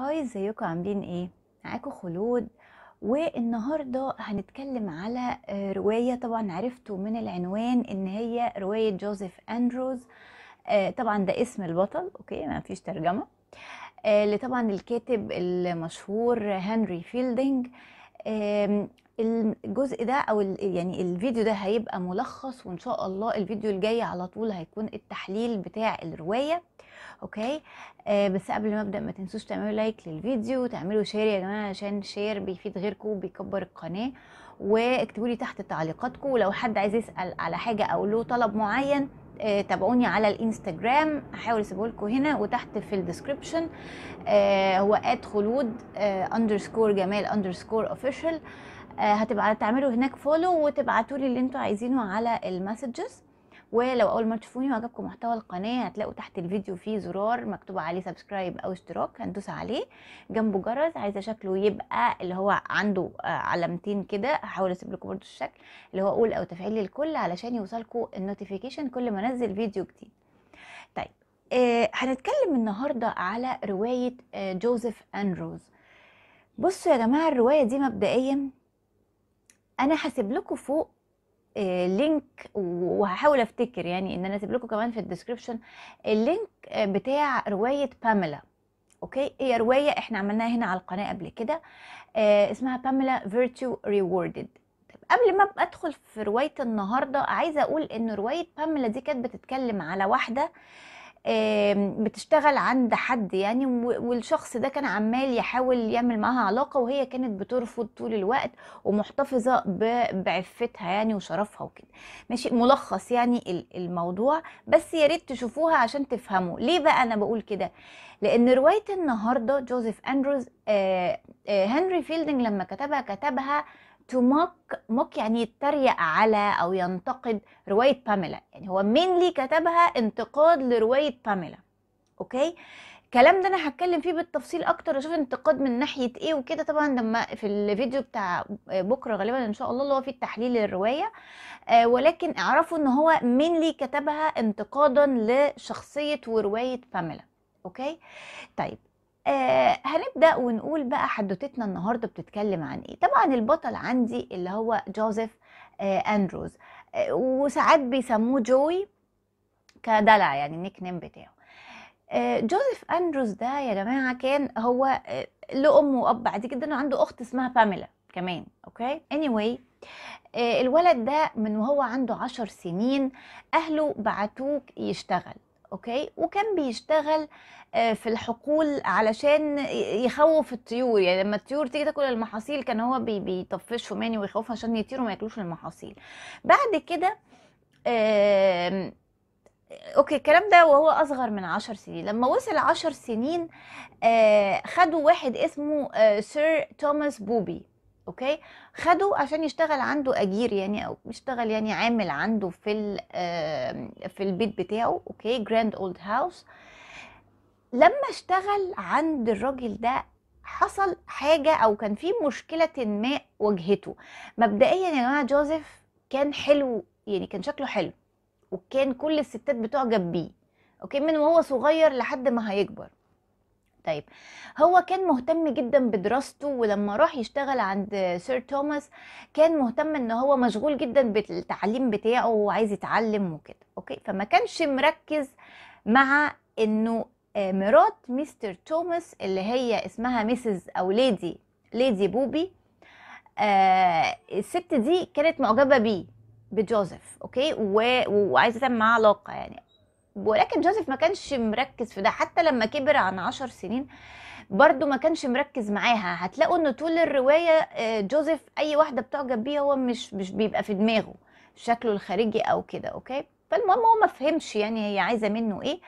هاي ازيكم عاملين ايه معاكم خلود والنهارده هنتكلم على آه، روايه طبعا عرفتوا من العنوان ان هي روايه جوزيف اندروز آه، طبعا ده اسم البطل اوكي ما فيش ترجمه اللي آه، طبعا الكاتب المشهور هنري فيلدينج الجزء ده او يعني الفيديو ده هيبقى ملخص وان شاء الله الفيديو الجاي على طول هيكون التحليل بتاع الروايه اوكي آه بس قبل ما ابدا ما تنسوش تعملوا لايك للفيديو وتعملوا شير يا جماعه عشان شير بيفيد غيركم وبيكبر القناه واكتبوا لي تحت تعليقاتكم ولو حد عايز يسال على حاجه او له طلب معين آه تابعوني على الانستجرام هحاول اسيبه لكم هنا وتحت في الديسكربشن آه هو @خلود اندرسكور آه، جمال اندرسكور اوفيشال آه آه، هتبقى تعملوا هناك فولو وتبعتوا لي اللي انتوا عايزينه على المسجز ولو اول مره تشوفوني وعجبكم محتوى القناه هتلاقوا تحت الفيديو في زرار مكتوب عليه سبسكرايب او اشتراك هندوس عليه جنبه جرس عايزه شكله يبقى اللي هو عنده آه، علامتين كده هحاول اسيب لكم برده الشكل اللي هو قول او تفعيل للكل علشان يوصلكم النوتيفيكيشن كل ما انزل فيديو جديد طيب آه هنتكلم النهارده على روايه آه جوزيف ان روز بصوا يا جماعه الروايه دي مبدئيا انا هسيب لكم فوق لينك آه، وهحاول افتكر يعني ان انا اسيب لكم كمان في الديسكربشن اللينك آه، بتاع روايه باميلا اوكي هي روايه احنا عملناها هنا على القناه قبل كده آه، اسمها باميلا فيرتو ريوردد قبل ما ادخل في روايه النهارده عايزه اقول ان روايه باميلا دي كانت بتتكلم على واحده بتشتغل عند حد يعني والشخص ده كان عمال يحاول يعمل معاها علاقه وهي كانت بترفض طول الوقت ومحتفظه بعفتها يعني وشرفها وكده ماشي ملخص يعني الموضوع بس يا ريت تشوفوها عشان تفهموا ليه بقى انا بقول كده لان روايه النهارده جوزيف اندروز آه آه هنري فيلدنج لما كتبها كتبها تمك مك يعني يتريق على أو ينتقد رواية باميلا يعني هو mainly كتبها انتقاد لرواية باميلا أوكي الكلام ده أنا هتكلم فيه بالتفصيل أكتر أشوف انتقاد من ناحية إيه وكده طبعا لما في الفيديو بتاع بكرة غالبا إن شاء الله اللي هو فيه التحليل للرواية آه ولكن اعرفوا إن هو mainly كتبها انتقادا لشخصية ورواية باميلا أوكي طيب آه هنبدا ونقول بقى حدوتتنا النهارده بتتكلم عن ايه طبعا البطل عندي اللي هو جوزيف آه اندروز آه وساعات بيسموه جوي كدلع يعني النيك نيم بتاعه آه جوزيف اندروز ده يا جماعه كان هو آه له ام واب عادي جدا وعنده اخت اسمها باميلا كمان اوكي اني anyway, آه الولد ده من وهو عنده عشر سنين اهله بعتوه يشتغل اوكي وكان بيشتغل آه، في الحقول علشان يخوف الطيور يعني لما الطيور تيجي تاكل المحاصيل كان هو بيطفشهم فماني ويخوفهم عشان يطيروا ما ياكلوش المحاصيل بعد كده اوكي الكلام ده وهو اصغر من عشر سنين لما وصل عشر سنين آه، خدوا واحد اسمه آه، سير توماس بوبي اوكي خده عشان يشتغل عنده اجير يعني او يشتغل يعني عامل عنده في في البيت بتاعه اوكي جراند اولد هاوس لما اشتغل عند الراجل ده حصل حاجة أو كان في مشكلة ما واجهته مبدئيا يا جماعة جوزيف كان حلو يعني كان شكله حلو وكان كل الستات بتعجب بيه اوكي من وهو صغير لحد ما هيكبر طيب هو كان مهتم جدا بدراسته ولما راح يشتغل عند سير توماس كان مهتم ان هو مشغول جدا بالتعليم بتاعه وعايز يتعلم وكده اوكي فما كانش مركز مع انه آه، مرات مستر توماس اللي هي اسمها ميسز او ليدي ليدي بوبي آه الست دي كانت معجبه بيه بجوزيف اوكي وعايزه تعمل معاه علاقه يعني ولكن جوزيف ما كانش مركز في ده حتى لما كبر عن عشر سنين برضو ما كانش مركز معاها هتلاقوا ان طول الرواية آه، جوزيف اي واحدة بتعجب بيه هو مش, مش بيبقى في دماغه شكله الخارجي او كده اوكي فالمهم هو ما فهمش يعني هي عايزة منه ايه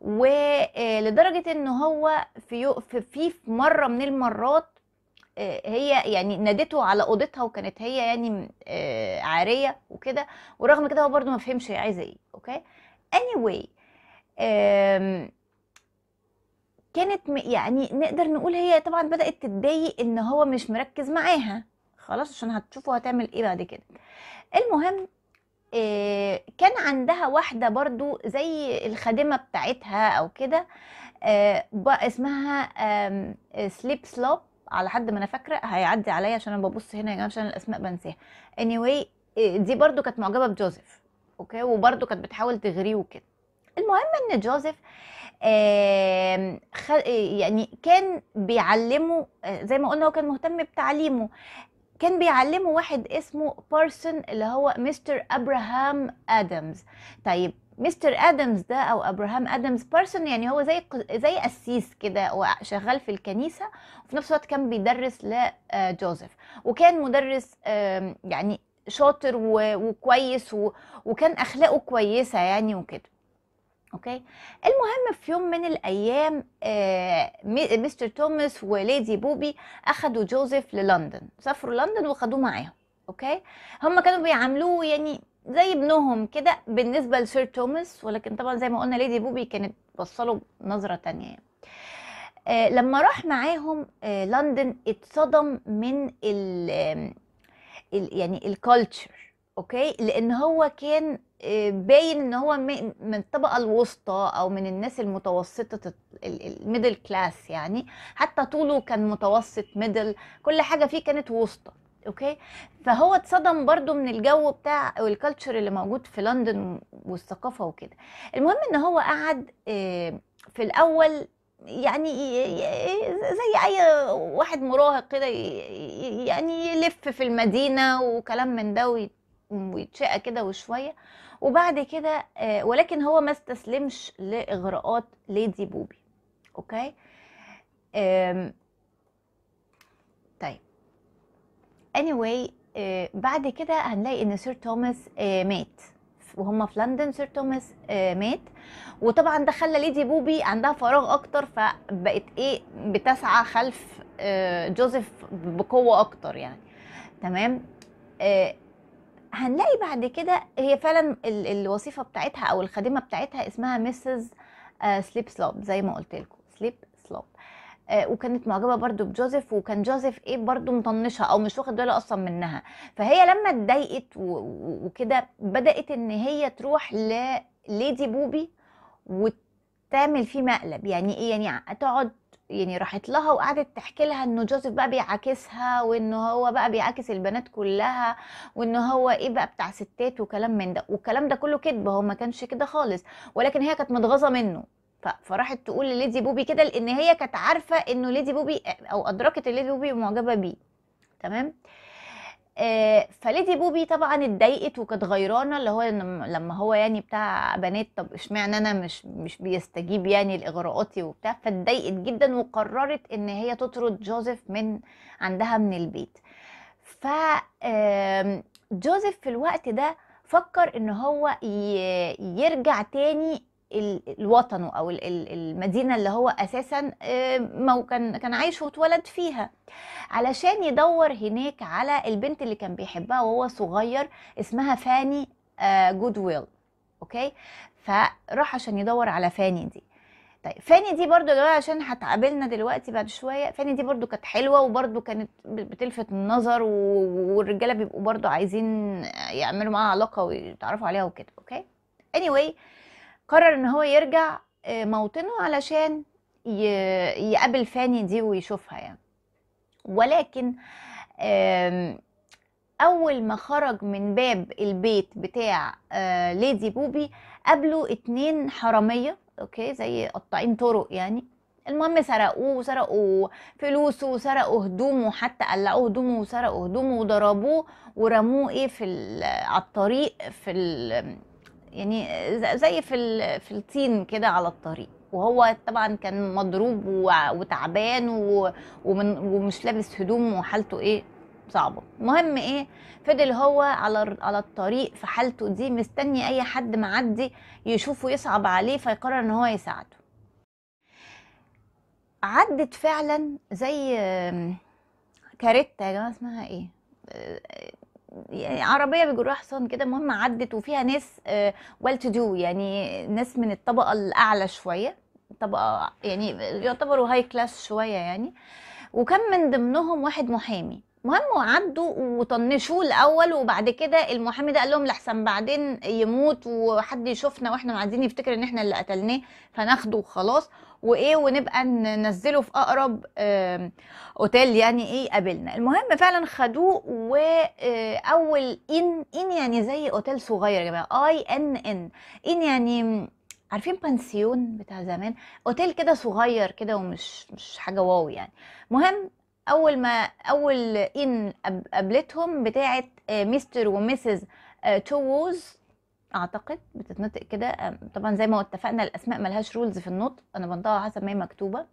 ولدرجة آه، ان هو في, في, في مرة من المرات آه، هي يعني نادته على اوضتها وكانت هي يعني عاريه وكده ورغم كده هو برده ما فهمش هي عايزه ايه اوكي anyway كانت يعني نقدر نقول هي طبعا بدات تتضايق ان هو مش مركز معاها خلاص عشان هتشوفوا هتعمل ايه بعد كده المهم آه، كان عندها واحدة برضو زي الخادمة بتاعتها أو كده آه، اسمها سليب سلوب على حد ما أنا فاكرة هيعدي عليا عشان أنا ببص هنا يا جماعة عشان الأسماء بنساها anyway آه، دي برضو كانت معجبة بجوزيف اوكي وبرده كانت بتحاول تغريه وكده المهم ان جوزيف آه يعني كان بيعلمه آه، زي ما قلنا هو كان مهتم بتعليمه كان بيعلمه واحد اسمه بارسون اللي هو مستر ابراهام ادمز طيب مستر ادمز ده او ابراهام ادمز بارسون يعني هو زي زي قسيس كده وشغال في الكنيسه وفي نفس الوقت كان بيدرس لجوزيف آه، وكان مدرس يعني شاطر وكويس وكان اخلاقه كويسه يعني وكده اوكي المهم في يوم من الايام آه، مستر توماس وليدي بوبي اخذوا جوزيف للندن سافروا لندن وخدوه معاهم اوكي هم كانوا بيعاملوه يعني زي ابنهم كده بالنسبه لسير توماس ولكن طبعا زي ما قلنا ليدي بوبي كانت بصله نظره تانية يعني. آه، لما راح معاهم آه، لندن اتصدم من يعني الكالتشر اوكي لان هو كان آه، باين ان هو من الطبقه الوسطى او من الناس المتوسطه الميدل كلاس يعني حتى طوله كان متوسط ميدل كل حاجه فيه كانت وسطى اوكي فهو اتصدم برضو من الجو بتاع الكالتشر اللي موجود في لندن والثقافه وكده المهم ان هو قعد آه، في الاول يعني زي اي واحد مراهق كده يعني يلف في المدينه وكلام من ده ويتشقى كده وشويه وبعد كده آه، ولكن هو ما استسلمش لاغراءات ليدي بوبي اوكي طيب anyway آه، بعد كده هنلاقي ان سير توماس آه، مات وهم في لندن سير توماس آه، مات وطبعا ده خلى ليدي بوبي عندها فراغ اكتر فبقت ايه بتسعى خلف آه، جوزيف بقوه اكتر يعني تمام آه، هنلاقي بعد كده هي فعلا الوظيفه بتاعتها او الخادمه بتاعتها اسمها مسز سليب سلوب زي ما قلت لكم سليب آه، وكانت معجبه برضو بجوزيف وكان جوزيف ايه برضو مطنشها او مش واخد باله اصلا منها فهي لما اتضايقت وكده بدات ان هي تروح لليدي بوبي وتعمل فيه مقلب يعني ايه يعني تقعد يعني راحت لها وقعدت تحكي لها انه جوزيف بقى بيعاكسها وان هو بقى بيعاكس البنات كلها وان هو ايه بقى بتاع ستات وكلام من ده والكلام ده كله كذب هو ما كانش كده خالص ولكن هي كانت متغاظه منه فراحت تقول لليدي بوبي كده لان هي كانت عارفه انه ليدي بوبي او ادركت ليدي بوبي معجبه بيه تمام آه فليدي بوبي طبعا اتضايقت وكانت غيرانه اللي هو لما هو يعني بتاع بنات طب اشمعنى انا مش مش بيستجيب يعني لاغراءاتي وبتاع فاتضايقت جدا وقررت ان هي تطرد جوزيف من عندها من البيت ف جوزيف في الوقت ده فكر ان هو يرجع تاني الوطن او المدينه اللي هو اساسا آه، كان كان عايش واتولد فيها علشان يدور هناك على البنت اللي كان بيحبها وهو صغير اسمها فاني آه، جودويل اوكي فراح عشان يدور على فاني دي طيب فاني دي برضو يا جماعه عشان هتقابلنا دلوقتي بعد شويه فاني دي برضو كانت حلوه وبرضو كانت بتلفت النظر والرجاله بيبقوا برضو عايزين يعملوا معاها علاقه ويتعرفوا عليها وكده اوكي anyway قرر ان هو يرجع آه، موطنه علشان يقابل فاني دي ويشوفها يعني ولكن اول ما خرج من باب البيت بتاع آه، ليدي بوبي قابلوا اتنين حراميه اوكي زي قطاعين طرق يعني المهم سرقوه وسرقوا فلوسه وسرقوا هدومه حتى قلعوه هدومه وسرقوا هدومه وضربوه ورموه ايه في على الطريق في يعني زي في في الطين كده على الطريق وهو طبعا كان مضروب وتعبان ومن ومش لابس هدوم وحالته ايه صعبه المهم ايه فضل هو على على الطريق في حالته دي مستني اي حد معدي يشوفه يصعب عليه فيقرر ان هو يساعده عدت فعلا زي كاريتا يا جماعه اسمها ايه آه، يعني عربيه بيجروها حصان كده المهم عدت وفيها ناس ويل تو دو يعني ناس من الطبقه الاعلى شويه طبقه يعني يعتبروا هاي كلاس شويه يعني وكان من ضمنهم واحد محامي مهم وعدوا وطنشوه الاول وبعد كده المحامي ده قال لهم لحسن بعدين يموت وحد يشوفنا واحنا قاعدين يفتكر ان احنا اللي قتلناه فناخده وخلاص وايه ونبقى ننزله في اقرب اوتيل يعني ايه قابلنا المهم فعلا خدوه واول آه، ان ان يعني زي اوتيل صغير يا جماعه اي ان ان ان يعني عارفين بانسيون بتاع زمان اوتيل كده صغير كده ومش مش حاجه واو يعني مهم اول ما اول ان قابلتهم بتاعه آه، مستر ومسز آه، تووز اعتقد بتتنطق كده طبعا زي ما اتفقنا الاسماء ملهاش رولز في النطق انا بنطقها حسب ما هي مكتوبه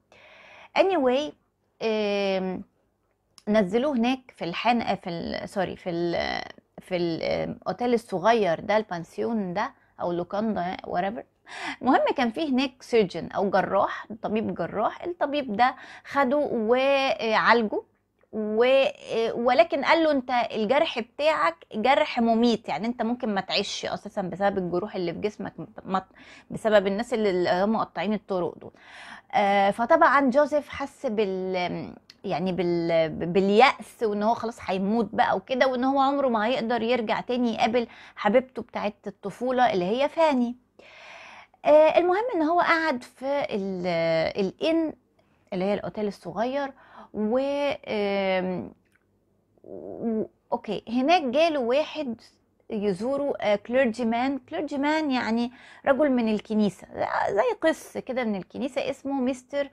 اني anyway نزلوه هناك في الحنقه في سوري في الـ في الاوتيل الصغير ده البانسيون ده او لوكاندا ورايفر المهم كان فيه هناك سيرجن او جراح طبيب جراح الطبيب ده خده وعالجه و... ولكن قال له انت الجرح بتاعك جرح مميت يعني انت ممكن ما تعيش اساسا بسبب الجروح اللي في جسمك بسبب الناس اللي هم مقطعين الطرق دول آه، فطبعا جوزيف حس بال يعني بال... باليأس وان هو خلاص هيموت بقى وكده وان هو عمره ما هيقدر يرجع تاني يقابل حبيبته بتاعت الطفولة اللي هي فاني آه، المهم ان هو قعد في الان اللي هي الاوتيل الصغير و اوكي هناك جاله واحد يزوروا كليرجي مان كليرجي مان يعني رجل من الكنيسة زي قس كده من الكنيسة اسمه مستر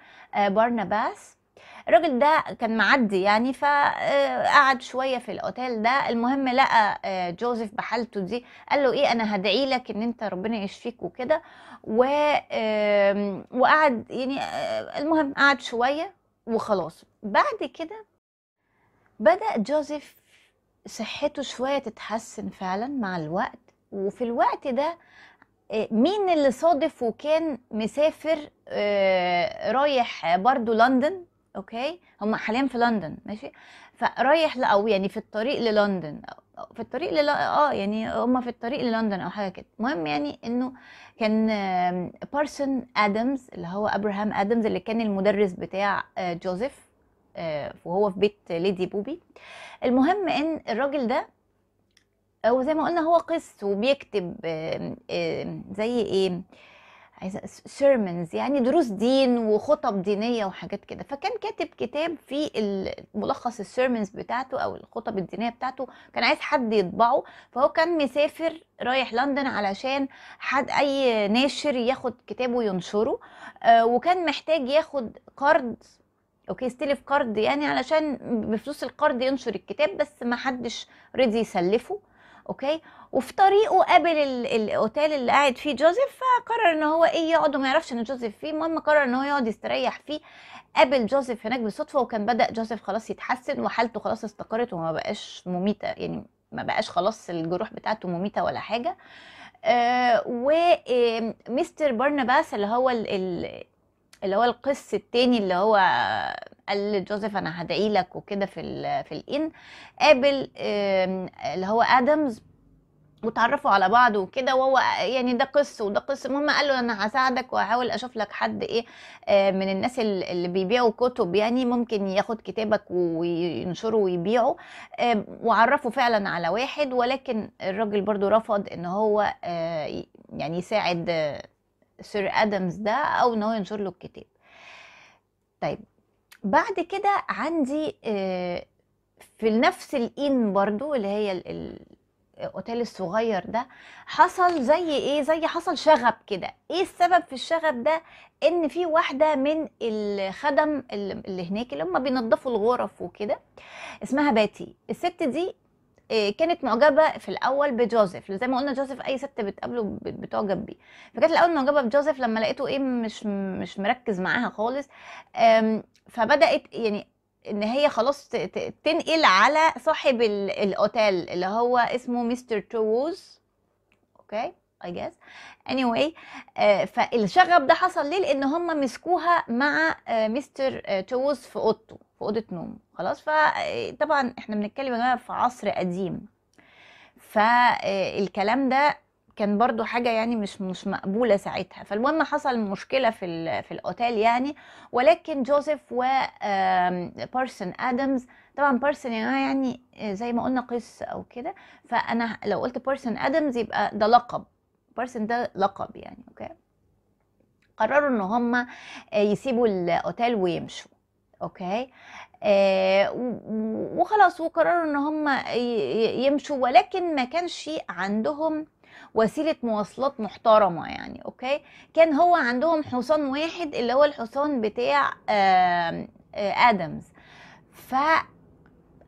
بارناباس آه، الراجل ده كان معدي يعني فقعد آه، شويه في الاوتيل ده المهم لقى آه، جوزيف بحالته دي قال له ايه انا هدعي لك ان انت ربنا يشفيك وكده وقعد يعني المهم قعد شويه وخلاص بعد كده بدأ جوزيف صحته شوية تتحسن فعلا مع الوقت وفي الوقت ده آه، مين اللي صادف وكان مسافر آه، رايح برضو لندن اوكي هم حاليا في لندن ماشي فرايح لا او يعني في الطريق للندن في الطريق للا اه يعني هما في الطريق للندن او حاجه كده المهم يعني انه كان بارسون ادمز اللي هو ابراهام ادمز اللي كان المدرس بتاع جوزيف آه، آه، وهو في بيت ليدي بوبي المهم ان الراجل ده هو زي ما قلنا هو قس وبيكتب زي ايه عايزه سيرمنز يعني دروس دين وخطب دينيه وحاجات كده فكان كاتب كتاب في ملخص السيرمنز بتاعته او الخطب الدينيه بتاعته كان عايز حد يطبعه فهو كان مسافر رايح لندن علشان حد اي ناشر ياخد كتابه ينشره آه، وكان محتاج ياخد قرض اوكي استلف قرض يعني علشان بفلوس القرض ينشر الكتاب بس ما حدش رضي يسلفه اوكي وفي طريقه قابل الاوتيل اللي قاعد فيه جوزيف فقرر ان هو ايه يقعد وما يعرفش ان جوزيف فيه المهم قرر ان هو يقعد يستريح فيه قابل جوزيف هناك بالصدفه وكان بدا جوزيف خلاص يتحسن وحالته خلاص استقرت وما بقاش مميته يعني ما بقاش خلاص الجروح بتاعته مميته ولا حاجه آه ومستر برناباس اللي هو اللي هو القس التاني اللي هو قال لجوزيف انا هدعي لك وكده في الـ في الان قابل اللي هو ادمز وتعرفوا على بعض وكده وهو يعني ده قص وده قص المهم قال له انا هساعدك وهحاول اشوف لك حد ايه آه، من الناس اللي بيبيعوا كتب يعني ممكن ياخد كتابك وينشره ويبيعه آه، وعرفه فعلا على واحد ولكن الراجل برضو رفض ان هو آه، يعني يساعد سير ادمز ده او ان هو ينشر له الكتاب طيب بعد كده عندي آه، في نفس الان برضو اللي هي الاوتيل الصغير ده حصل زي ايه زي حصل شغب كده ايه السبب في الشغب ده ان في واحده من الخدم اللي هناك اللي هم بينظفوا الغرف وكده اسمها باتي الست دي آه، كانت معجبه في الاول بجوزيف زي ما قلنا جوزيف اي ست بتقابله بتعجب بيه فكانت الاول معجبه بجوزيف لما لقيته ايه مش مش مركز معاها خالص فبدات يعني ان هي خلاص تنقل على صاحب الاوتيل اللي هو اسمه مستر تروز اوكي I guess anyway آه، فالشغب ده حصل ليه لان هم مسكوها مع آه، مستر آه، توز في اوضته في اوضه نوم خلاص فطبعا احنا بنتكلم يا جماعه في عصر قديم فالكلام ده كان برضو حاجة يعني مش مش مقبولة ساعتها فالمهم حصل مشكلة في في الأوتيل يعني ولكن جوزيف و بارسون آدمز طبعا بارسون يعني, يعني زي ما قلنا قس أو كده فأنا لو قلت بارسون آدمز يبقى ده لقب بارسون ده لقب يعني اوكي قرروا ان هم آه، يسيبوا الاوتيل ويمشوا اوكي آه وخلاص وقرروا ان هم يمشوا ولكن ما كانش عندهم وسيله مواصلات محترمه يعني اوكي كان هو عندهم حصان واحد اللي هو الحصان بتاع آه آه ادمز ف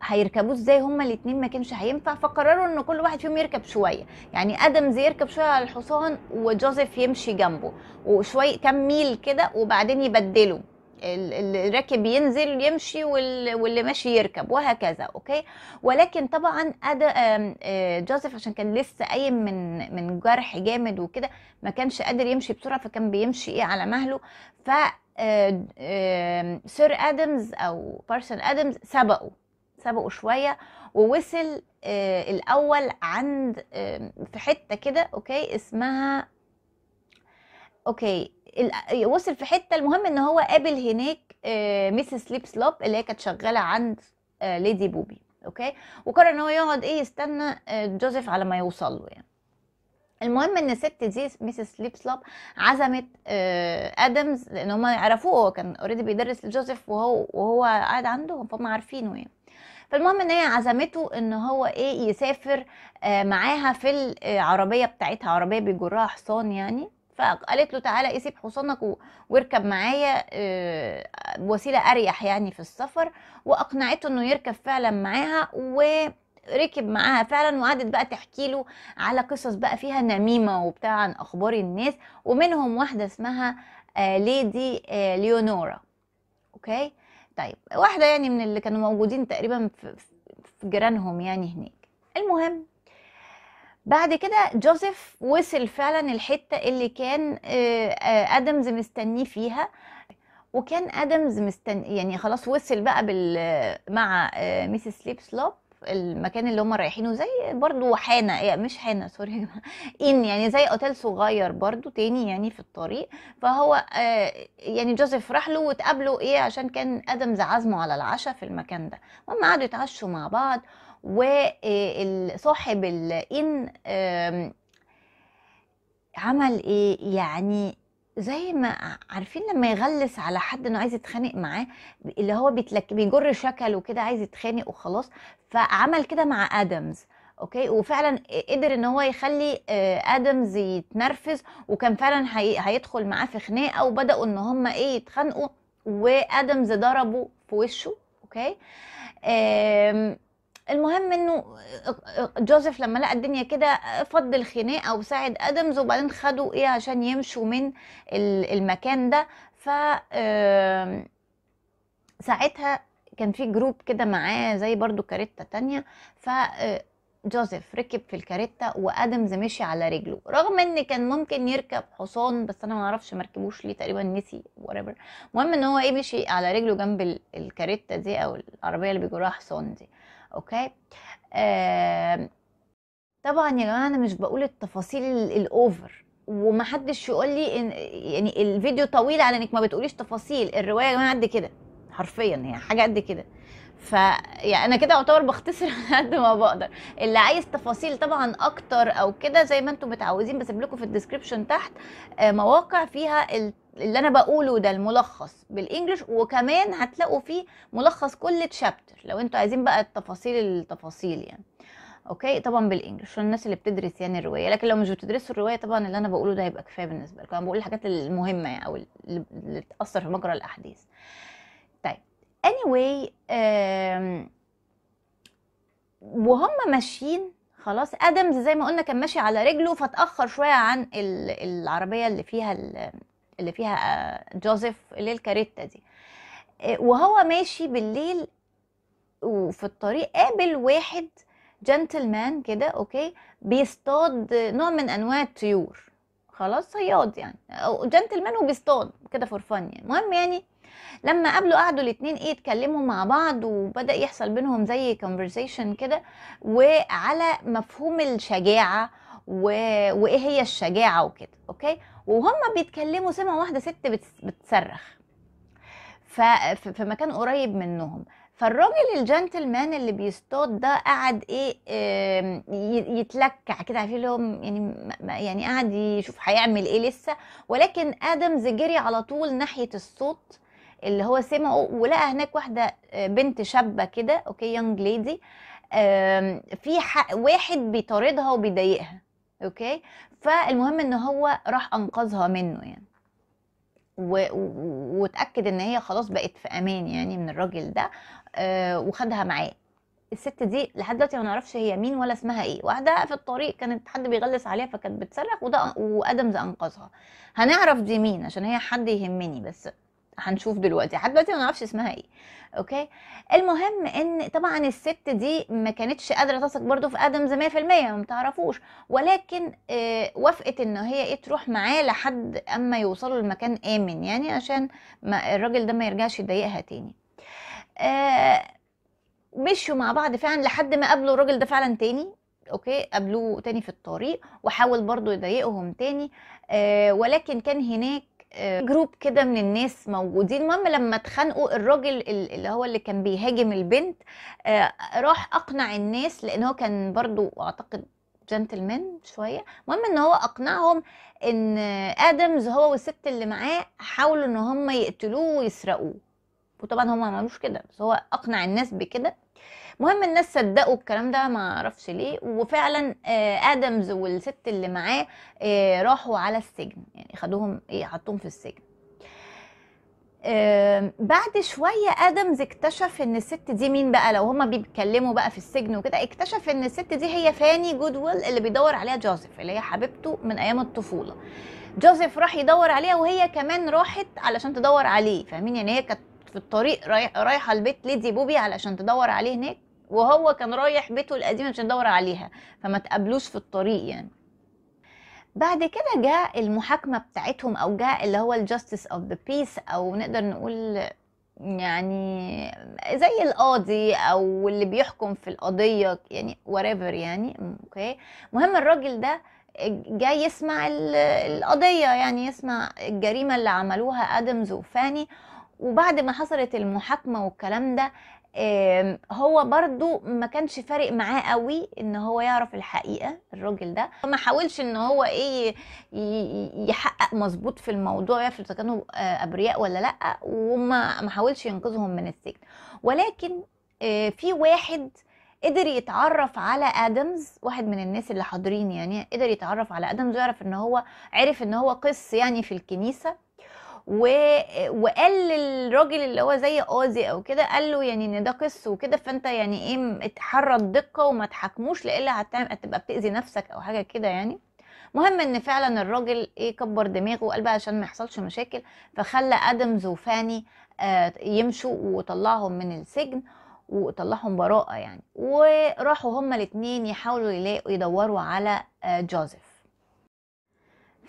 هيركبوه ازاي هما الاثنين ما كانش هينفع فقرروا ان كل واحد فيهم يركب شويه يعني ادمز يركب شويه على الحصان وجوزيف يمشي جنبه وشويه كام ميل كده وبعدين يبدلوا الراكب ينزل يمشي واللي ماشي يركب وهكذا اوكي ولكن طبعا آه، جوزيف عشان كان لسه قايم من من جرح جامد وكده ما كانش قادر يمشي بسرعه فكان بيمشي ايه على مهله ف آه، سير ادمز او بارسون ادمز سبقه سبقه شويه ووصل آه، الاول عند في حته كده اوكي اسمها اوكي وصل في حته المهم ان هو قابل هناك ميسيس ليب سلوب اللي هي كانت شغاله عند ليدي آه، بوبي اوكي وقرر ان هو يقعد ايه يستنى جوزيف آه، على ما يوصل له يعني المهم ان الست دي سليب سلوب عزمت ادمز لان هم عرفوه هو كان اوريدي بيدرس لجوزيف وهو وهو قاعد عنده فهم عارفينه يعني فالمهم ان هي عزمته ان هو ايه يسافر آه، معاها في العربيه بتاعتها عربيه بيجرها حصان يعني فقالت له تعالى ايه سيب حصانك واركب معايا آه، وسيله اريح يعني في السفر واقنعته انه يركب فعلا معاها و ركب معاها فعلا وقعدت بقى تحكي له على قصص بقى فيها نميمه وبتاع عن اخبار الناس ومنهم واحده اسمها ليدي ليونورا اوكي طيب واحده يعني من اللي كانوا موجودين تقريبا في جيرانهم يعني هناك المهم بعد كده جوزيف وصل فعلا الحته اللي كان آه، آه، ادمز مستنيه فيها وكان ادمز مستني يعني خلاص وصل بقى مع آه، ميسيس سليب سلوب المكان اللي هم رايحينه زي برضو حانة إيه، مش حانة سوري إن يعني زي أوتيل صغير برضو تاني يعني في الطريق فهو آه، يعني جوزيف راح له وتقابله إيه عشان كان آدمز عازمه على العشاء في المكان ده هم قعدوا يتعشوا مع بعض وصاحب آه، الإن عمل إيه يعني زي ما عارفين لما يغلس على حد انه عايز يتخانق معاه اللي هو بيتلك بيجر شكل وكده عايز يتخانق وخلاص فعمل كده مع ادمز اوكي وفعلا قدر ان هو يخلي آه، ادمز يتنرفز وكان فعلا هي... هيدخل معاه في خناقه وبداوا ان هم ايه يتخانقوا وادمز ضربه في وشه اوكي آمم المهم انه جوزيف لما لقى الدنيا كده فض الخناقه وساعد ادمز وبعدين خدوا ايه عشان يمشوا من المكان ده ف ساعتها كان في جروب كده معاه زي برضو كاريتا تانية ف آه، جوزيف ركب في الكاريتا وادمز مشي على رجله رغم ان كان ممكن يركب حصان بس انا ما اعرفش مركبوش ليه تقريبا نسي whatever المهم ان هو ايه مشي على رجله جنب الكاريتا دي او العربيه اللي بيجراها حصان دي اوكي طبعا يا جماعه انا مش بقول التفاصيل الاوفر ومحدش يقول لي إن يعني الفيديو طويل على انك ما بتقوليش تفاصيل الروايه يا جماعه قد كده حرفيا هي يعني حاجه قد كده ف يعني انا كده اعتبر بختصر على قد ما بقدر اللي عايز تفاصيل طبعا اكتر او كده زي ما انتم متعودين بسيب لكم في الديسكربشن تحت آه، مواقع فيها اللي انا بقوله ده الملخص بالانجلش وكمان هتلاقوا فيه ملخص كل تشابتر لو انتوا عايزين بقى التفاصيل التفاصيل يعني اوكي طبعا بالانجلش الناس اللي بتدرس يعني الروايه لكن لو مش بتدرسوا الروايه طبعا اللي انا بقوله ده هيبقى كفايه بالنسبه لكم انا بقول الحاجات المهمه يعني او اللي بتاثر في مجرى الاحداث طيب anyway وهم ماشيين خلاص ادمز زي ما قلنا كان ماشي على رجله فتاخر شويه عن العربيه اللي فيها اللي فيها آه، جوزيف اللي الكاريتا دي آه، وهو ماشي بالليل وفي الطريق قابل واحد جنتلمان كده اوكي بيصطاد نوع من انواع الطيور خلاص صياد يعني او جنتلمان وبيصطاد كده فور فن يعني المهم يعني لما قابلوا قعدوا الاثنين ايه يتكلموا مع بعض وبدا يحصل بينهم زي كونفرسيشن كده وعلى مفهوم الشجاعه و... وايه هي الشجاعه وكده اوكي وهم بيتكلموا سمعوا واحده ست بتصرخ في مكان قريب منهم فالراجل الجنتلمان اللي بيصطاد ده قعد ايه, إيه يتلكع كده عارفين لهم يعني يعني قعد يشوف هيعمل ايه لسه ولكن ادمز جري على طول ناحيه الصوت اللي هو سمعه ولقى هناك واحده آه، بنت شابه كده اوكي يونج ليدي في واحد بيطاردها وبيضايقها اوكي فالمهم ان هو راح انقذها منه يعني و... وتاكد ان هي خلاص بقت في امان يعني من الراجل ده آه وخدها معاه الست دي لحد دلوقتي ما نعرفش هي مين ولا اسمها ايه واحده في الطريق كانت حد بيغلس عليها فكانت بتصرخ وده وادمز انقذها هنعرف دي مين عشان هي حد يهمني بس هنشوف دلوقتي لحد دلوقتي ما نعرفش اسمها ايه اوكي المهم ان طبعا الست دي ما كانتش قادره تثق برده في ادمز 100% ما تعرفوش ولكن آه وافقت ان هي ايه تروح معاه لحد اما يوصلوا لمكان امن يعني عشان ما الراجل ده ما يرجعش يضايقها تاني آه مشوا مع بعض فعلا لحد ما قابلوا الراجل ده فعلا تاني اوكي قابلوه تاني في الطريق وحاول برضو يضايقهم تاني آه ولكن كان هناك جروب كده من الناس موجودين المهم لما اتخانقوا الراجل اللي هو اللي كان بيهاجم البنت آه، راح اقنع الناس لان هو كان برضو اعتقد جنتلمان شويه المهم ان هو اقنعهم ان ادمز هو والست اللي معاه حاولوا ان هم يقتلوه ويسرقوه وطبعا هم ما عملوش كده بس هو اقنع الناس بكده المهم الناس صدقوا الكلام ده ما اعرفش ليه وفعلا آه، ادمز والست اللي معاه آه، راحوا على السجن يعني خدوهم ايه حطوهم في السجن بعد شويه ادمز اكتشف ان الست دي مين بقى لو هما بيتكلموا بقى في السجن وكده اكتشف ان الست دي هي فاني جودويل اللي بيدور عليها جوزيف اللي هي حبيبته من ايام الطفوله جوزيف راح يدور عليها وهي كمان راحت علشان تدور عليه فاهمين يعني هي كانت في الطريق رايحه البيت ليدي بوبي علشان تدور عليه هناك وهو كان رايح بيته القديمه عشان يدور عليها فما تقابلوش في الطريق يعني بعد كده جاء المحاكمه بتاعتهم او جاء اللي هو الجاستس اوف ذا بيس او نقدر نقول يعني زي القاضي او اللي بيحكم في القضيه يعني وريفر يعني اوكي المهم الراجل ده جاي يسمع القضيه يعني يسمع الجريمه اللي عملوها ادمز وفاني وبعد ما حصلت المحاكمه والكلام ده هو برضو ما كانش فارق معاه قوي ان هو يعرف الحقيقه الراجل ده ما حاولش ان هو ايه يحقق مظبوط في الموضوع يعرف اذا كانوا آه، ابرياء ولا لا وما ما حاولش ينقذهم من السجن ولكن آه، في واحد قدر يتعرف على ادمز واحد من الناس اللي حاضرين يعني قدر يتعرف على ادمز ويعرف ان هو عرف ان هو قس يعني في الكنيسه و... وقال للراجل اللي هو زي قاضي او كده قال له يعني ان ده قس وكده فانت يعني ايه اتحرى الدقه وما تحاكموش لإلا هتبقى بتاذي نفسك او حاجه كده يعني مهم ان فعلا الراجل ايه كبر دماغه وقال بقى عشان ما يحصلش مشاكل فخلى ادمز وفاني آه يمشوا وطلعهم من السجن وطلعهم براءه يعني وراحوا هما الاثنين يحاولوا يلاقوا يدوروا على آه جوزيف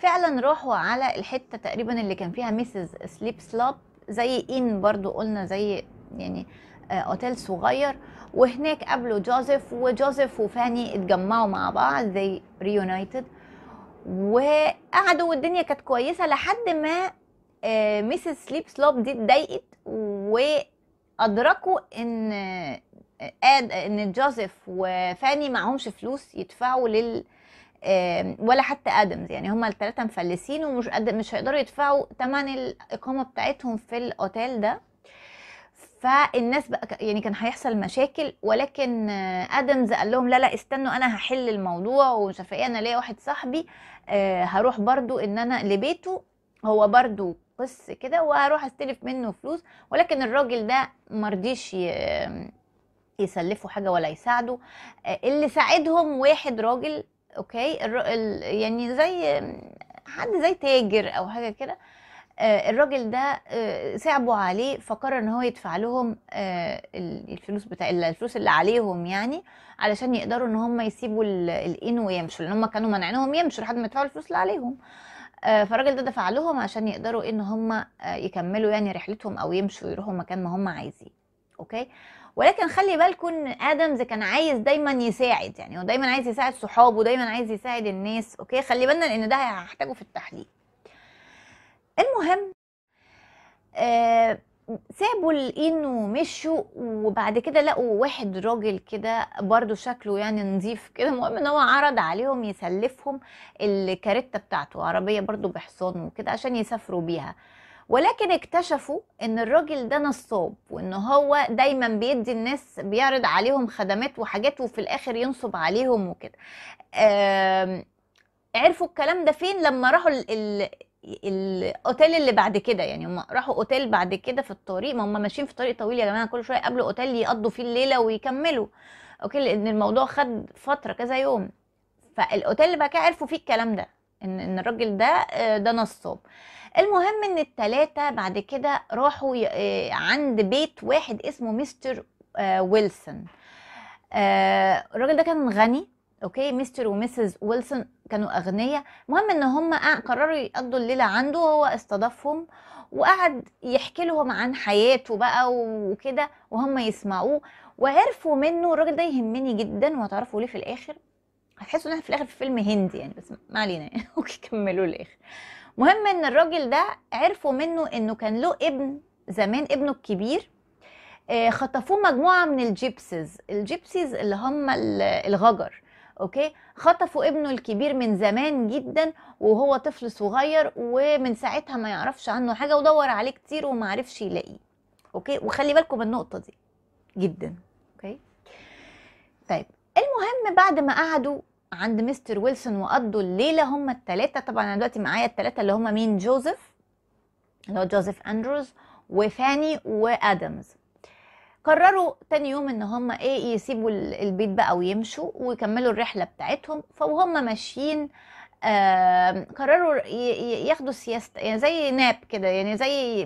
فعلا راحوا على الحته تقريبا اللي كان فيها ميسز سليب سلاب زي ان برضو قلنا زي يعني آه، اوتيل صغير وهناك قابلوا جوزيف وجوزيف وفاني اتجمعوا مع بعض زي ريونايتد وقعدوا والدنيا كانت كويسه لحد ما آه، ميسز سليب سلوب دي اتضايقت وادركوا ان آه، ان جوزيف وفاني معهمش فلوس يدفعوا لل ولا حتى ادمز يعني هما الثلاثه مفلسين ومش مش هيقدروا يدفعوا ثمن الاقامه بتاعتهم في الاوتيل ده فالناس بقى يعني كان هيحصل مشاكل ولكن ادمز قال لهم لا لا استنوا انا هحل الموضوع ومش عارفه ايه انا ليا واحد صاحبي آه، هروح برضو ان انا لبيته هو برضو قص كده وهروح استلف منه فلوس ولكن الراجل ده مرضيش يسلفه حاجه ولا يساعده آه، اللي ساعدهم واحد راجل اوكي يعني زي حد زي تاجر او حاجه كده آه، الراجل ده آه، صعبوا عليه فقرر ان هو يدفع لهم آه، الفلوس بتاع الفلوس اللي عليهم يعني علشان يقدروا ان هم يسيبوا الان ويمشوا لان هم كانوا مانعينهم يمشوا لحد ما يدفعوا الفلوس اللي عليهم فالراجل ده دفع لهم عشان يقدروا ان هم يكملوا يعني رحلتهم او يمشوا يروحوا مكان ما هم عايزين اوكي ولكن خلي بالكم ادمز كان عايز دايما يساعد يعني هو دايما عايز يساعد صحابه دايما عايز يساعد الناس اوكي خلي بالنا لان ده هيحتاجه في التحليل المهم آه سابوا الاين ومشوا وبعد كده لقوا واحد راجل كده برضو شكله يعني نظيف كده المهم ان هو عرض عليهم يسلفهم الكارته بتاعته عربيه برضو بحصان وكده عشان يسافروا بيها ولكن اكتشفوا ان الراجل ده نصاب وان هو دايما بيدي الناس بيعرض عليهم خدمات وحاجات وفي الاخر ينصب عليهم وكده عرفوا الكلام ده فين لما راحوا ال ال الاوتيل اللي بعد كده يعني هم راحوا اوتيل بعد كده في الطريق ما هم ماشيين في طريق طويل يا جماعه كل شويه قبلوا اوتيل يقضوا فيه الليله ويكملوا اوكي لان الموضوع خد فتره كذا يوم فالاوتيل اللي بعد كده عرفوا فيه الكلام ده ان ان الراجل ده آه، ده نصاب المهم ان التلاتة بعد كده راحوا آه، عند بيت واحد اسمه مستر آه، ويلسون آه، الراجل ده كان غني اوكي مستر ومسز ويلسون كانوا اغنياء المهم ان هم قرروا يقضوا الليله عنده وهو استضافهم وقعد يحكي لهم عن حياته بقى وكده وهم يسمعوه وعرفوا منه الراجل ده يهمني جدا وهتعرفوا ليه في الاخر هتحسوا ان احنا في الاخر في فيلم هندي يعني بس ما علينا يعني اوكي كملوا الاخر مهم ان الراجل ده عرفوا منه انه كان له ابن زمان ابنه الكبير آه، خطفوه مجموعه من الجيبسز الجيبسيز اللي هم الغجر اوكي خطفوا ابنه الكبير من زمان جدا وهو طفل صغير ومن ساعتها ما يعرفش عنه حاجه ودور عليه كتير وما عرفش يلاقيه اوكي وخلي بالكم من النقطه دي جدا اوكي طيب المهم بعد ما قعدوا عند مستر ويلسون وقضوا الليله هما الثلاثه طبعا انا دلوقتي معايا الثلاثه اللي هما مين جوزيف اللي هو جوزيف اندروز وفاني وادمز قرروا تاني يوم ان هما ايه يسيبوا البيت بقى ويمشوا ويكملوا الرحله بتاعتهم فهم ماشيين قرروا ياخدوا سياسة يعني زي ناب كده يعني زي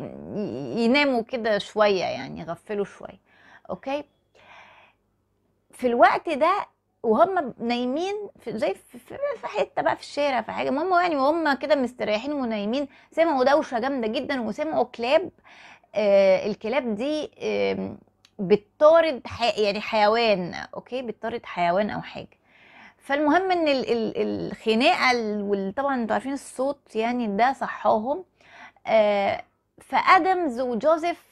يناموا كده شويه يعني يغفلوا شويه اوكي في الوقت ده وهم نايمين في زي في, حته بقى في الشارع في حاجه المهم يعني وهم كده مستريحين ونايمين سمعوا دوشه جامده جدا وسمعوا كلاب آه الكلاب دي آه بتطارد حي... يعني حيوان اوكي بتطارد حيوان او حاجه فالمهم ان ال... ال... الخناقه وطبعا انتوا عارفين الصوت يعني ده صحاهم آه فادمز وجوزيف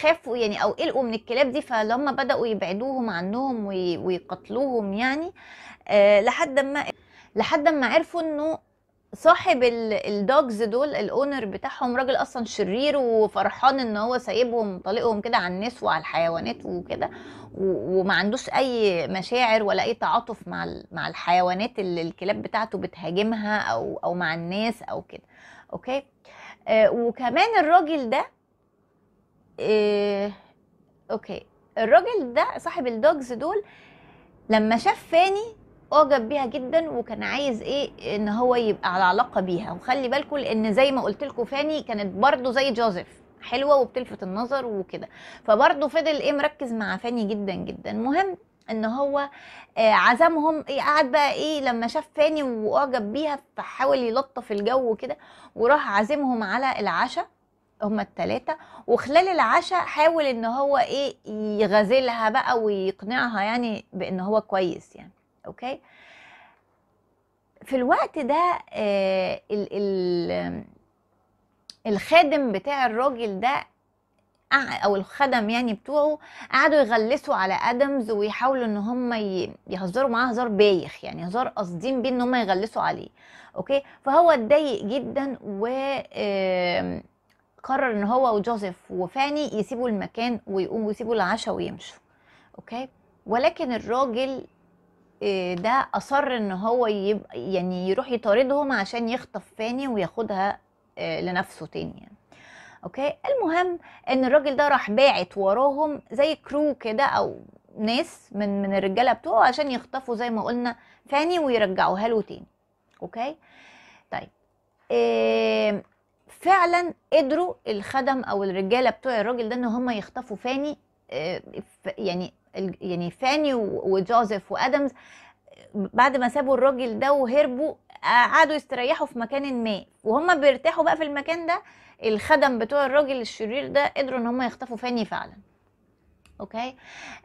خافوا يعني او قلقوا من الكلاب دي فلما بداوا يبعدوهم عنهم ويقتلوهم يعني آه، لحد ما لحد ما عرفوا انه صاحب الدوجز دول الاونر بتاعهم راجل اصلا شرير وفرحان ان هو سايبهم طالقهم كده على الناس وعلى الحيوانات وكده وما عندوش اي مشاعر ولا اي تعاطف مع مع الحيوانات اللي الكلاب بتاعته بتهاجمها او او مع الناس او كده اوكي آه وكمان الراجل ده إيه اوكي الراجل ده صاحب الدوجز دول لما شاف فاني اعجب بيها جدا وكان عايز ايه ان هو يبقى على علاقه بيها وخلي بالكم لان زي ما قلت لكم فاني كانت برضو زي جوزيف حلوه وبتلفت النظر وكده فبرضو فضل ايه مركز مع فاني جدا جدا مهم ان هو آه، عزمهم إيه، قعد بقى ايه لما شاف فاني واعجب بيها فحاول يلطف الجو وكده وراح عزمهم على العشاء هما التلاتة وخلال العشاء حاول ان هو ايه يغازلها بقى ويقنعها يعني بان هو كويس يعني اوكي في الوقت ده آه ال ال الخادم بتاع الراجل ده او الخدم يعني بتوعه قعدوا يغلسوا على ادمز ويحاولوا ان هم يهزروا معاه هزار بايخ يعني هزار قاصدين بيه ان هم يغلسوا عليه اوكي فهو اتضايق جدا و قرر ان هو وجوزيف وفاني يسيبوا المكان ويقوموا يسيبوا العشاء ويمشوا اوكي ولكن الراجل آه، ده اصر ان هو يعني يروح يطاردهم عشان يخطف فاني وياخدها آه، لنفسه تاني يعني. اوكي المهم ان الراجل ده راح باعت وراهم زي كرو كده او ناس من من الرجاله بتوعه عشان يخطفوا زي ما قلنا فاني ويرجعوها له تاني اوكي طيب إيه فعلا قدروا الخدم او الرجاله بتوع الراجل ده ان هم يخطفوا فاني آه، يعني يعني فاني وجوزيف وادمز بعد ما سابوا الراجل ده وهربوا قعدوا يستريحوا في مكان ما وهم بيرتاحوا بقى في المكان ده الخدم بتوع الراجل الشرير ده قدروا ان هم يخطفوا فاني فعلا اوكي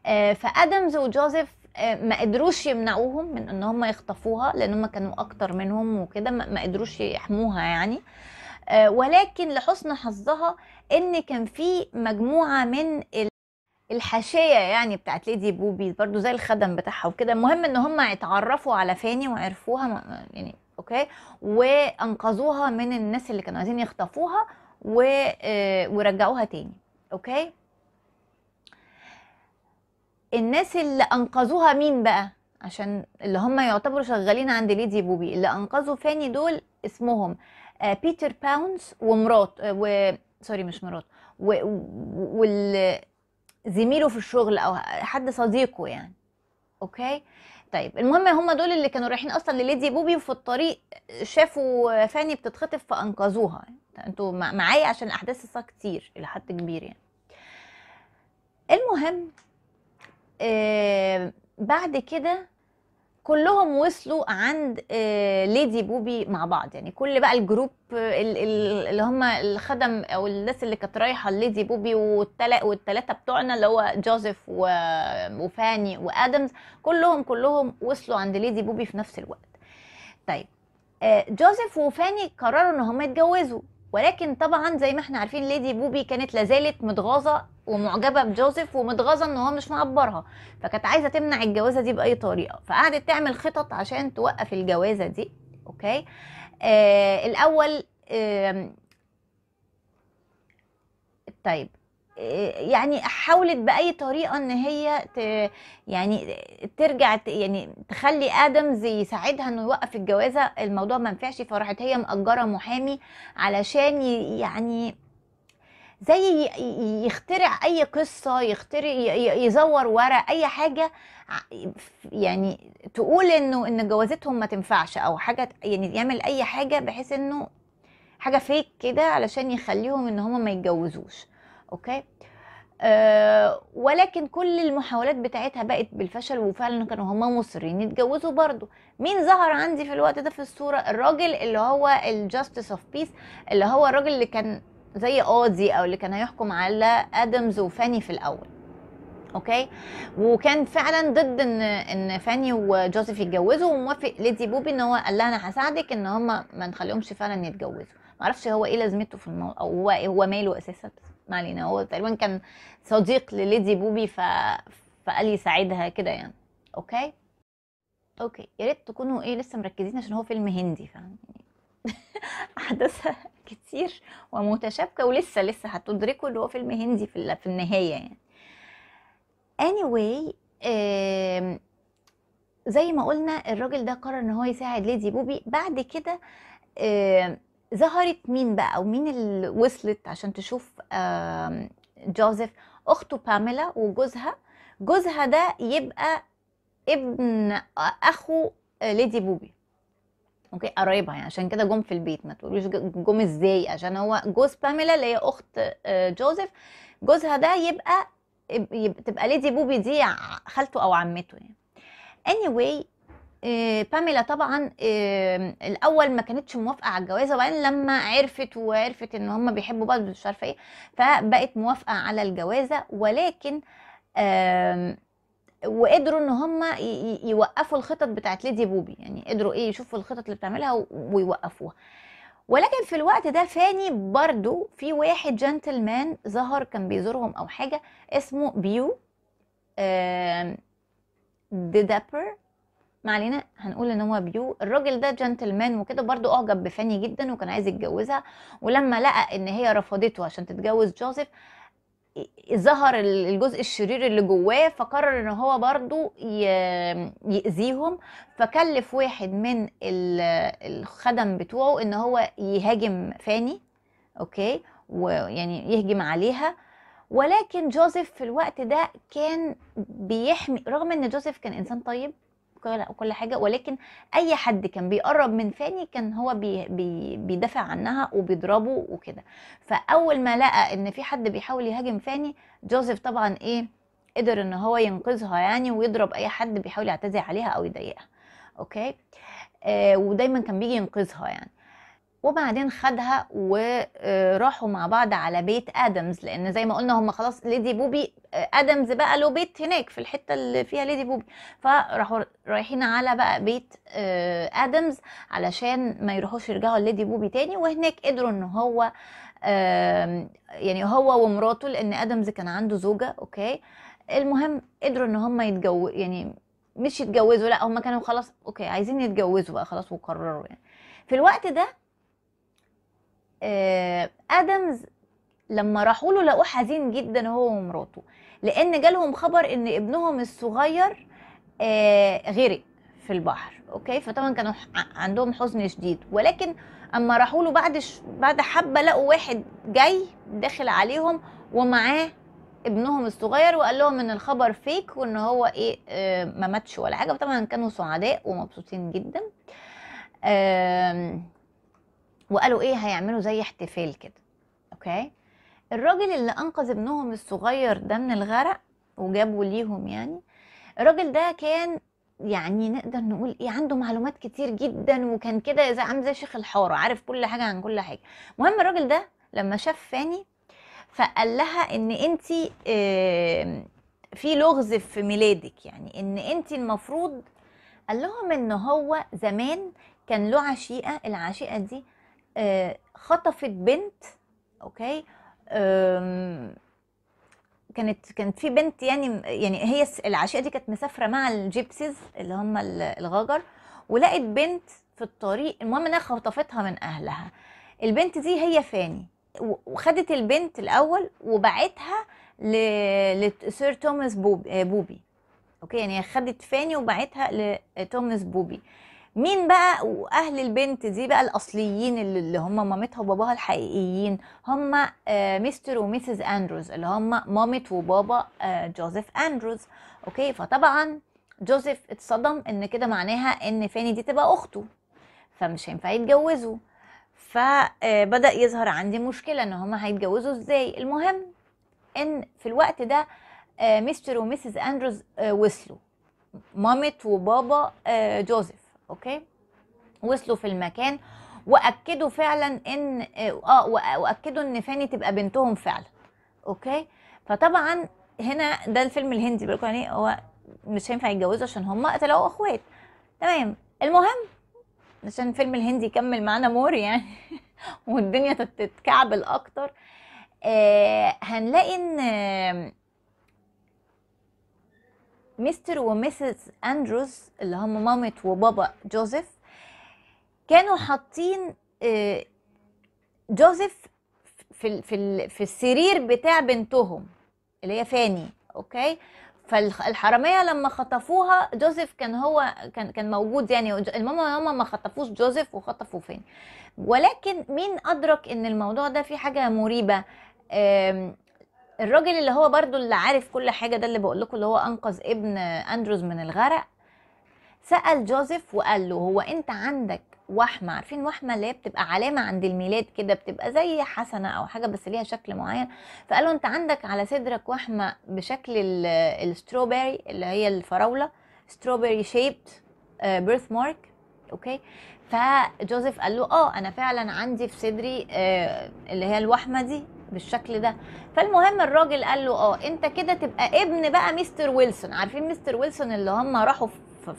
آه، فادمز وجوزيف آه، ما قدروش يمنعوهم من ان هم يخطفوها لان هم كانوا اكتر منهم وكده ما قدروش يحموها يعني آه آه، ولكن لحسن حظها ان كان في مجموعه من الحاشيه يعني بتاعت ليدي بوبي برضو زي الخدم بتاعها وكده المهم ان هم اتعرفوا على فاني وعرفوها يعني اوكي وانقذوها من الناس اللي كانوا عايزين يخطفوها و... آه، ورجعوها تاني اوكي الناس اللي انقذوها مين بقى عشان اللي هم يعتبروا شغالين عند ليدي بوبي اللي انقذوا فاني دول اسمهم بيتر باونز ومرات و سوري مش مرات و... وال زميله في الشغل او حد صديقه يعني اوكي طيب المهم هم دول اللي كانوا رايحين اصلا لليدي بوبي وفي الطريق شافوا فاني بتتخطف فانقذوها انتوا معايا عشان الاحداث صار كتير الى حد كبير يعني المهم آه بعد كده كلهم وصلوا عند آه، ليدي بوبي مع بعض يعني كل بقى الجروب اللي هم الخدم او الناس اللي كانت رايحه ليدي بوبي والثلاثه بتوعنا اللي هو جوزيف وفاني وادمز كلهم كلهم وصلوا عند ليدي بوبي في نفس الوقت طيب آه، جوزيف وفاني قرروا ان هم يتجوزوا ولكن طبعا زي ما احنا عارفين ليدي بوبي كانت لازالت متغاظه ومعجبه بجوزيف ومتغاظه ان هو مش مقبرها فكانت عايزه تمنع الجوازه دي باي طريقه فقعدت تعمل خطط عشان توقف الجوازه دي اوكي آه الاول طيب، آه طيب يعني حاولت باي طريقه ان هي ت... يعني ترجع ت... يعني تخلي ادمز يساعدها انه يوقف الجوازه الموضوع ما نفعش فراحت هي مأجره محامي علشان يعني زي يخترع اي قصه يخترع يزور ورق اي حاجه يعني تقول انه ان جوازتهم ما تنفعش او حاجه يعني يعمل اي حاجه بحيث انه حاجه فيك كده علشان يخليهم ان هم ما يتجوزوش اوكي أه ولكن كل المحاولات بتاعتها بقت بالفشل وفعلا كانوا هما مصرين يتجوزوا برضو مين ظهر عندي في الوقت ده في الصوره الراجل اللي هو الجاستس اوف بيس اللي هو الراجل اللي كان زي قاضي او اللي كان هيحكم على ادمز وفاني في الاول اوكي وكان فعلا ضد ان ان فاني وجوزيف يتجوزوا وموافق ليدي بوبي ان هو قال لها انا هساعدك ان هم ما نخليهمش فعلا يتجوزوا معرفش هو ايه لازمته في الموضوع او هو إيه هو ماله اساسا بس ما علينا هو تقريبا كان صديق لليدي بوبي ف... فقال يساعدها كده يعني اوكي اوكي يا ريت تكونوا ايه لسه مركزين عشان هو فيلم هندي فاهم احداثها كتير ومتشابكه ولسه لسه هتدركوا اللي هو فيلم هندي في, في النهايه يعني anyway زي ما قلنا الراجل ده قرر ان هو يساعد ليدي بوبي بعد كده ظهرت مين بقى او مين اللي وصلت عشان تشوف جوزيف اخته باميلا وجوزها جوزها ده يبقى ابن اخو ليدي بوبي اوكي قرايبها يعني عشان كده جم في البيت ما تقولوش جم ازاي عشان هو جوز باميلا اللي هي اخت آه، جوزيف جوزها ده يبقى, يبقى تبقى ليدي بوبي دي خالته او عمته يعني anyway آه، باميلا طبعا الاول ما كانتش موافقه على الجوازه وبعدين لما عرفت وعرفت ان هم بيحبوا بعض مش عارفه ايه فبقت موافقه على الجوازه ولكن وقدروا ان هم يوقفوا الخطط بتاعت ليدي بوبي يعني قدروا ايه يشوفوا الخطط اللي بتعملها ويوقفوها ولكن في الوقت ده فاني برضو في واحد جنتلمان ظهر كان بيزورهم او حاجه اسمه بيو ديدابر ما علينا هنقول ان هو بيو الراجل ده جنتلمان وكده برضو اعجب بفاني جدا وكان عايز يتجوزها ولما لقى ان هي رفضته عشان تتجوز جوزيف ظهر الجزء الشرير اللي جواه فقرر ان هو برضو يأذيهم فكلف واحد من الخدم بتوعه ان هو يهاجم فاني اوكي ويعني يهجم عليها ولكن جوزيف في الوقت ده كان بيحمي رغم ان جوزيف كان انسان طيب وكل حاجه ولكن اي حد كان بيقرب من فاني كان هو بي بي بيدافع عنها وبيضربه وكده فاول ما لقى ان في حد بيحاول يهاجم فاني جوزيف طبعا ايه قدر ان هو ينقذها يعني ويضرب اي حد بيحاول يعتدي عليها او يضايقها اوكي آه ودايما كان بيجي ينقذها يعني وبعدين خدها وراحوا مع بعض على بيت ادمز لان زي ما قلنا هم خلاص ليدي بوبي ادمز بقى له بيت هناك في الحته اللي فيها ليدي بوبي فراحوا رايحين على بقى بيت آه، ادمز علشان ما يروحوش يرجعوا لليدي بوبي تاني وهناك قدروا ان هو يعني هو ومراته لان ادمز كان عنده زوجه اوكي المهم قدروا ان هم يتجوزوا يعني مش يتجوزوا لا هم كانوا خلاص اوكي عايزين يتجوزوا بقى خلاص وقرروا يعني في الوقت ده آه، ادمز لما راحوا له لقوه حزين جدا هو ومراته لان جالهم خبر ان ابنهم الصغير آه، غرق في البحر اوكي فطبعا كانوا عندهم حزن شديد ولكن اما راحوا له بعد ش... بعد حبه لقوا واحد جاي داخل عليهم ومعاه ابنهم الصغير وقال لهم ان الخبر فيك وان هو ايه آه ما ماتش ولا حاجه طبعا كانوا سعداء ومبسوطين جدا آه وقالوا ايه هيعملوا زي احتفال كده اوكي الراجل اللي انقذ ابنهم الصغير ده من الغرق وجابوا ليهم يعني الراجل ده كان يعني نقدر نقول ايه عنده معلومات كتير جدا وكان كده زي عامل زي شيخ الحاره عارف كل حاجه عن كل حاجه المهم الراجل ده لما شاف فاني فقال لها ان انت في لغز في ميلادك يعني ان انت المفروض قال لهم ان هو زمان كان له عشيقه العشيقه دي آه، خطفت بنت اوكي كانت كانت في بنت يعني يعني هي العشيقه دي كانت مسافره مع الجيبسيز اللي هم الغجر ولقت بنت في الطريق المهم انها خطفتها من اهلها البنت دي هي فاني وخدت البنت الاول وبعتها لسير توماس بوبي, آه، بوبي اوكي يعني خدت فاني وبعتها لتوماس آه، بوبي مين بقى واهل البنت دي بقى الاصليين اللي هم مامتها وباباها الحقيقيين هم آه، مستر وميسز اندروز اللي هم مامت وبابا آه، جوزيف اندروز اوكي فطبعا جوزيف اتصدم ان كده معناها ان فاني دي تبقى اخته فمش هينفع يتجوزوا فبدا آه، يظهر عندي مشكله ان هما هيتجوزوا ازاي المهم ان في الوقت ده مستر وميسز اندروز وصلوا مامت وبابا جوزيف اوكي وصلوا في المكان واكدوا فعلا ان اه, آه، واكدوا ان فاني تبقى بنتهم فعلا اوكي فطبعا هنا ده الفيلم الهندي لكم يعني هو مش هينفع يتجوزوا عشان هم قتلوا اخوات تمام المهم عشان الفيلم الهندي يكمل معانا مور يعني والدنيا تتكعبل اكتر آه هنلاقي ان مستر ومسز اندروز اللي هم مامة وبابا جوزيف كانوا حاطين آه، جوزيف في في في السرير بتاع بنتهم اللي هي فاني اوكي فالحراميه لما خطفوها جوزيف كان هو كان كان موجود يعني الماما هما ما خطفوش جوزيف وخطفوا فاني ولكن مين ادرك ان الموضوع ده في حاجه مريبه الراجل اللي هو برضو اللي عارف كل حاجة ده اللي بقول لكم اللي هو أنقذ ابن أندروز من الغرق سأل جوزيف وقال له هو أنت عندك وحمة عارفين وحمة اللي هي بتبقى علامة عند الميلاد كده بتبقى زي حسنة أو حاجة بس ليها شكل معين فقال له أنت عندك على صدرك وحمة بشكل الستروبري اللي هي الفراولة ستروبري شيبت بيرث مارك أوكي فجوزيف قال له اه انا فعلا عندي في صدري آه اللي هي الوحمه دي بالشكل ده فالمهم الراجل قال له اه انت كده تبقى ابن بقى مستر ويلسون عارفين مستر ويلسون اللي هم راحوا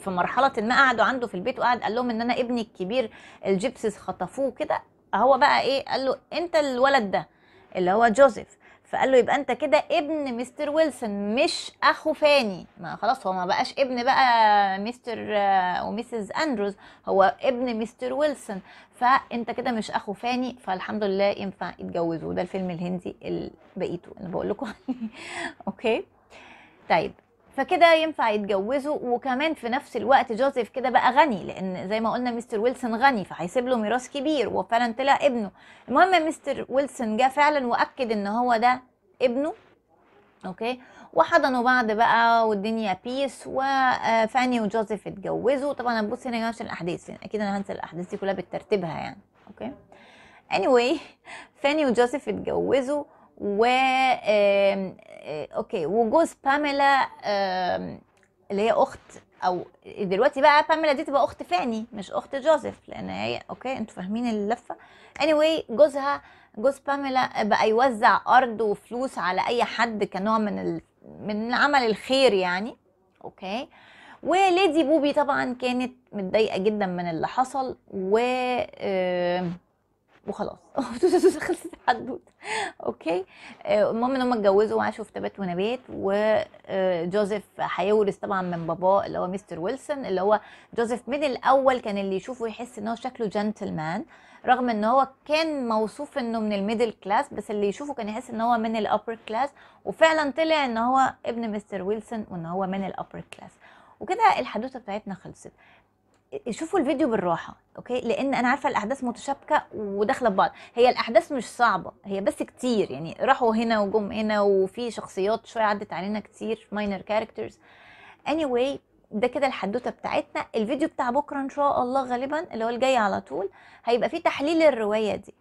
في مرحله ما قعدوا عنده في البيت وقعد قال لهم ان انا ابني الكبير الجيبسيز خطفوه كده هو بقى ايه قال له انت الولد ده اللي هو جوزيف فقال له يبقى انت كده ابن مستر ويلسون مش اخو فاني ما خلاص هو ما بقاش ابن بقى مستر آه، وميسز اندروز هو ابن مستر ويلسون فانت كده مش اخو فاني فالحمد لله ينفع يتجوزوا ده الفيلم الهندي اللي بقيته انا بقول لكم اوكي طيب فكده ينفع يتجوزوا وكمان في نفس الوقت جوزيف كده بقى غني لان زي ما قلنا مستر ويلسون غني فهيسيب له ميراث كبير وفعلا طلع ابنه المهم مستر ويلسون جه فعلا واكد ان هو ده ابنه اوكي وحضنوا بعض بقى والدنيا بيس وفاني آه، وجوزيف اتجوزوا طبعا هنبص هنا عشان الاحداث يعني اكيد انا هنسى الاحداث دي كلها بترتيبها يعني اوكي anyway فاني وجوزيف اتجوزوا و آه، اوكي وجوز باميلا اللي هي اخت او دلوقتي بقى باميلا دي تبقى اخت فاني مش اخت جوزيف لان هي اوكي انتوا فاهمين اللفه اني anyway جوزها جوز باميلا بقى يوزع ارض وفلوس على اي حد كنوع من ال... من العمل الخير يعني اوكي وليدي بوبي طبعا كانت متضايقه جدا من اللي حصل و آه وخلاص خلصت الحدوته اوكي آه، المهم ان هم اتجوزوا وعاشوا في تبات ونبات وجوزيف آه، هيورث طبعا من باباه اللي هو مستر ويلسون اللي هو جوزيف من الاول كان اللي يشوفه يحس ان هو شكله جنتلمان رغم ان هو كان موصوف انه من الميدل كلاس بس اللي يشوفه كان يحس ان هو من الابر كلاس وفعلا طلع ان هو ابن مستر ويلسون وان هو من الابر كلاس وكده الحدوته بتاعتنا خلصت شوفوا الفيديو بالراحه اوكي لان انا عارفه الاحداث متشابكه وداخله ببعض هي الاحداث مش صعبه هي بس كتير يعني راحوا هنا وجم هنا وفي شخصيات شويه عدت علينا كتير ماينر كاركترز anyway ده كده الحدوته بتاعتنا الفيديو بتاع بكره ان شاء الله غالبا اللي هو الجاي على طول هيبقى فيه تحليل الروايه دي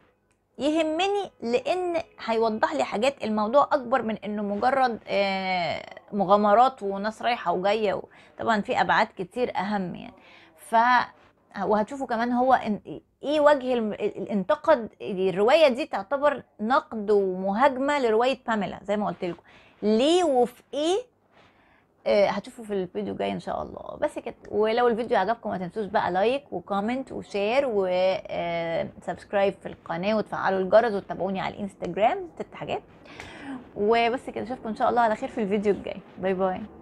يهمني لان هيوضح لي حاجات الموضوع اكبر من انه مجرد آه، مغامرات وناس رايحه وجايه طبعا في ابعاد كتير اهم يعني ف وهتشوفوا كمان هو ايه وجه الانتقد الروايه دي تعتبر نقد ومهاجمه لروايه باميلا زي ما قلت لكم ليه وفي ايه آه، هتشوفوا في الفيديو الجاي ان شاء الله بس كده ولو الفيديو عجبكم ما تنسوش بقى لايك وكومنت وشير وسبسكرايب في القناه وتفعلوا الجرس وتتابعوني على الانستجرام ست حاجات وبس كده اشوفكم ان شاء الله على خير في الفيديو الجاي باي باي